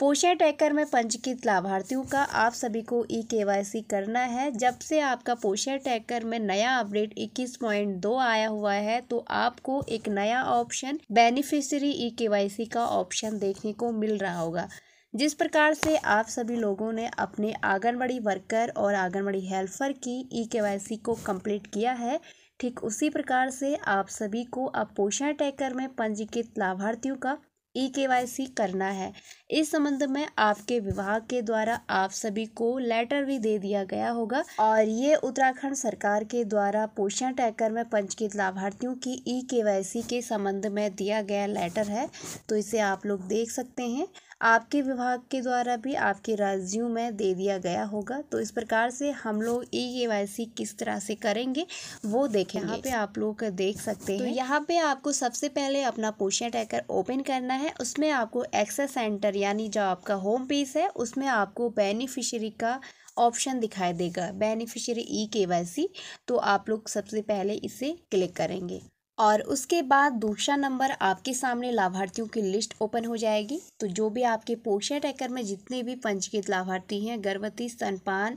पोषण ट्रैकर में पंजीकृत लाभार्थियों का आप सभी को ई के करना है जब से आपका पोषण ट्रैकर में नया अपडेट 21.2 आया हुआ है तो आपको एक नया ऑप्शन बेनिफिशियरी ई के का ऑप्शन देखने को मिल रहा होगा जिस प्रकार से आप सभी लोगों ने अपने आंगनबाड़ी वर्कर और आंगनबाड़ी हेल्पर की ई के को कंप्लीट किया है ठीक उसी प्रकार से आप सभी को अब पोषण टैकर में पंजीकृत लाभार्थियों का ई के वाई सी करना है इस संबंध में आपके विभाग के द्वारा आप सभी को लेटर भी दे दिया गया होगा और ये उत्तराखंड सरकार के द्वारा पोषण टैकर में पंजीकृत लाभार्थियों की ई के वाई सी के संबंध में दिया गया लेटर है तो इसे आप लोग देख सकते हैं आपके विभाग के द्वारा भी आपके राज्यों में दे दिया गया होगा तो इस प्रकार से हम लोग ई के वाई सी किस तरह से करेंगे वो देखें यहाँ पे आप लोग देख सकते तो हैं तो यहाँ पे आपको सबसे पहले अपना पोषण टैकर ओपन करना है उसमें आपको एक्सेस सेंटर यानी जो आपका होम पेज है उसमें आपको बेनिफिशरी का ऑप्शन दिखाई देगा बेनिफिशियरी ई के वाई सी तो आप लोग सबसे पहले इसे क्लिक करेंगे और उसके बाद दूसरा नंबर आपके सामने लाभार्थियों की लिस्ट ओपन हो जाएगी तो जो भी आपके पोषण टैकर में जितने भी पंजीकृत लाभार्थी हैं गर्भवती स्तनपान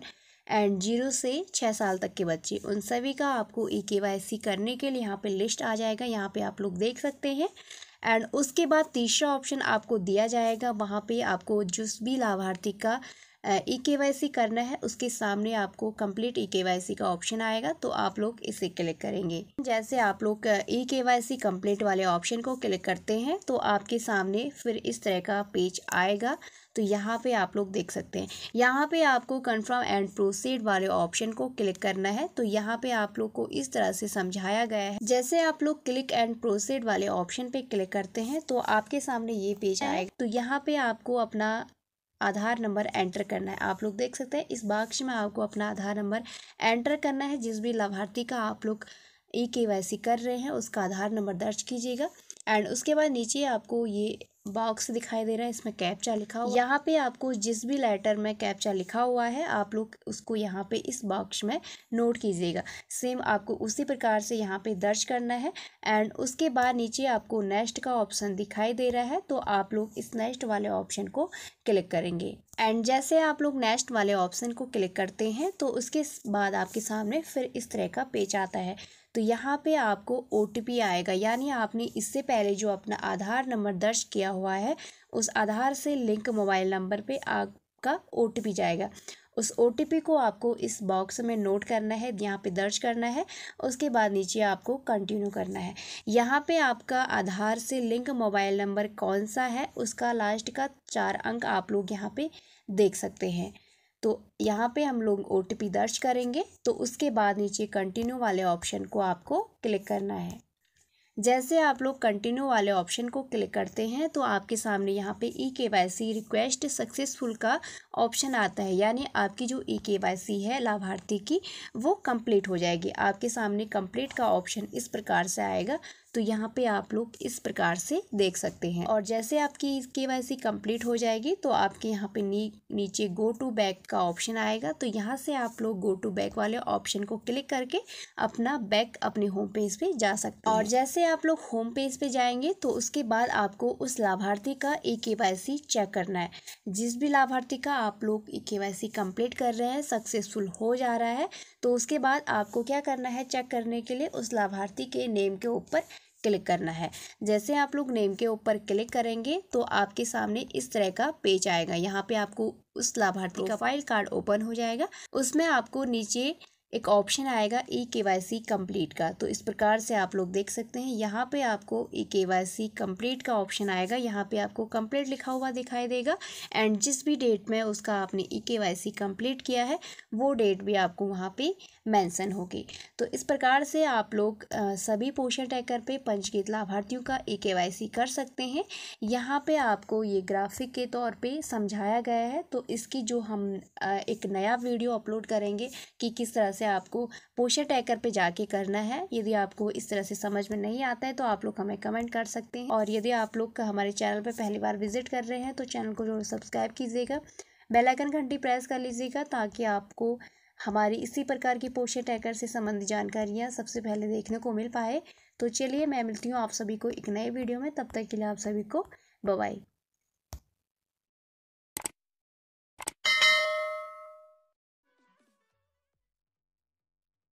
एंड जीरो से छः साल तक के बच्चे उन सभी का आपको ई के वाई सी करने के लिए यहाँ पे लिस्ट आ जाएगा यहाँ पे आप लोग देख सकते हैं एंड उसके बाद तीसरा ऑप्शन आपको दिया जाएगा वहाँ पे आपको जिस भी लाभार्थी का ई के e करना है उसके सामने आपको कंप्लीट ई के का ऑप्शन आएगा तो आप लोग इसे क्लिक करेंगे जैसे आप लोग E K Y C complete वाले ऑप्शन को क्लिक करते हैं तो आपके सामने फिर इस तरह का पेज आएगा तो यहाँ पे आप लोग देख सकते हैं यहाँ पे आपको कंफर्म एंड प्रोसीड वाले ऑप्शन को क्लिक करना है तो यहाँ पे आप लोग को इस तरह से समझाया गया है जैसे आप लोग क्लिक एंड प्रोसीड वाले ऑप्शन पे क्लिक करते हैं तो आपके सामने ये पेज आएगा तो यहाँ पे आपको अपना आधार नंबर एंटर करना है आप लोग देख सकते हैं इस बाक्स में आपको अपना आधार नंबर एंटर करना है जिस भी लाभार्थी का आप लोग ई के वाई सी कर रहे हैं उसका आधार नंबर दर्ज कीजिएगा एंड उसके बाद नीचे आपको ये बॉक्स दिखाई दे रहा है इसमें कैप्चा लिखा हुआ यहाँ पे आपको जिस भी लेटर में कैप्चा लिखा हुआ है आप लोग उसको यहाँ पे इस बॉक्स में नोट कीजिएगा सेम आपको उसी प्रकार से यहाँ पे दर्ज करना है एंड उसके बाद नीचे आपको नेक्स्ट का ऑप्शन दिखाई दे रहा है तो आप लोग इस नेक्स्ट वाले ऑप्शन को क्लिक करेंगे एंड जैसे आप लोग नेक्स्ट वाले ऑप्शन को क्लिक करते हैं तो उसके बाद आपके सामने फिर इस तरह का पेज आता है तो यहाँ पे आपको ओ आएगा यानी आपने इससे पहले जो अपना आधार नंबर दर्ज किया हुआ है उस आधार से लिंक मोबाइल नंबर पे आपका ओ जाएगा उस ओ को आपको इस बॉक्स में नोट करना है यहाँ पे दर्ज करना है उसके बाद नीचे आपको कंटिन्यू करना है यहाँ पे आपका आधार से लिंक मोबाइल नंबर कौन सा है उसका लास्ट का चार अंक आप लोग यहाँ पे देख सकते हैं तो यहाँ पे हम लोग ओ दर्ज करेंगे तो उसके बाद नीचे कंटिन्यू वाले ऑप्शन को आपको क्लिक करना है जैसे आप लोग कंटिन्यू वाले ऑप्शन को क्लिक करते हैं तो आपके सामने यहाँ पे E K Y C request successful का ऑप्शन आता है यानी आपकी जो ई के वाई सी है लाभार्थी की वो कंप्लीट हो जाएगी आपके सामने कंप्लीट का ऑप्शन इस प्रकार से आएगा तो यहाँ पे आप लोग इस प्रकार से देख सकते हैं और जैसे आपकी के वाई सी कम्प्लीट हो जाएगी तो आपके यहाँ पे नी, नीचे गो टू बैक का ऑप्शन आएगा तो यहाँ से आप लोग गो टू बैक वाले ऑप्शन को क्लिक करके अपना बैक अपने होम पेज पे जा सकते हैं और जैसे आप लोग होम पेज पे जाएंगे तो उसके बाद आपको उस लाभार्थी का ए के वाई सी चेक करना है जिस भी लाभार्थी का आप लोग ए के वाई सी कम्प्लीट कर रहे हैं सक्सेसफुल हो जा रहा है तो उसके बाद आपको क्या करना है चेक करने के लिए उस लाभार्थी के नेम के ऊपर क्लिक करना है जैसे आप लोग नेम के ऊपर क्लिक करेंगे तो आपके सामने इस तरह का पेज आएगा यहाँ पे आपको उस लाभार्थी का फाइल कार्ड ओपन हो जाएगा उसमें आपको नीचे एक ऑप्शन आएगा ई के वाई सी कम्प्लीट का तो इस प्रकार से आप लोग देख सकते हैं यहाँ पे आपको E K Y C complete का ऑप्शन आएगा यहाँ पे आपको कम्प्लीट लिखा हुआ दिखाई देगा एंड जिस भी डेट में उसका आपने ई के वाई सी कम्प्लीट किया है वो डेट भी आपको वहाँ पे मेंशन होगी तो इस प्रकार से आप लोग सभी पोषण टैकर पे पंचगीत लाभार्थियों का ई के वाई सी कर सकते हैं यहाँ पर आपको ये ग्राफिक के तौर पर समझाया गया है तो इसकी जो हम एक नया वीडियो अपलोड करेंगे कि किस तरह से आपको पोशर टैकर पे जाके करना है यदि आपको इस तरह से समझ में नहीं आता है तो आप लोग हमें कमेंट कर सकते हैं और यदि आप लोग हमारे चैनल पर पहली बार विजिट कर रहे हैं तो चैनल को जरूर सब्सक्राइब कीजिएगा बेलाइकन घंटी प्रेस कर लीजिएगा ताकि आपको हमारी इसी प्रकार की पोषण टैकर से संबंधित जानकारियाँ सबसे पहले देखने को मिल पाए तो चलिए मैं मिलती हूँ आप सभी को एक नए वीडियो में तब तक के लिए आप सभी को बबाई